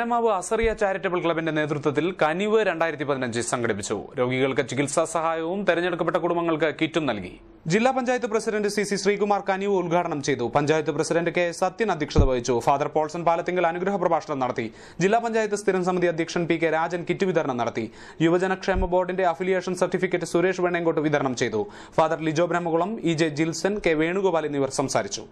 എടമാവ് Azariah charitable ക്ലബിന്റെ നേതൃത്വത്തിൽ കനിവ് രണ്ടായിരത്തി പതിനഞ്ച് സംഘടിപ്പിച്ചു രോഗികൾക്ക് ചികിത്സാ സഹായവും തെരഞ്ഞെടുക്കപ്പെട്ട കുടുംബങ്ങൾക്ക് കിറ്റും നൽകി ജില്ലാ panchayat president C C Sreekumar കനിവ് ഉദ്ഘാടനം ചെയ്തു പഞ്ചായത്ത് പ്രസിഡന്റ് കെ സത്യൻ അധ്യക്ഷത വഹിച്ചു ഫാദർ പോൾസൺ പാലത്തിങ്കൽ അനുഗ്രഹ പ്രഭാഷണം നടത്തി ജില്ലാ പഞ്ചായത്ത് സ്ഥിരം സമിതി അധ്യക്ഷൻ പി കെ രാജൻ കിറ്റ് വിതരണം നടത്തി യുവജനക്ഷേമ ബോർഡിന്റെ അഫിലിയേഷൻ സർട്ടിഫിക്കറ്റ് സുരേഷ് വെണ്ണയങ്കോട്ട് വിതരണം ചെയ്തു father Lijo Brahmakulam E J Jilson K Venugopal എന്നിവർ സംസാരിച്ചു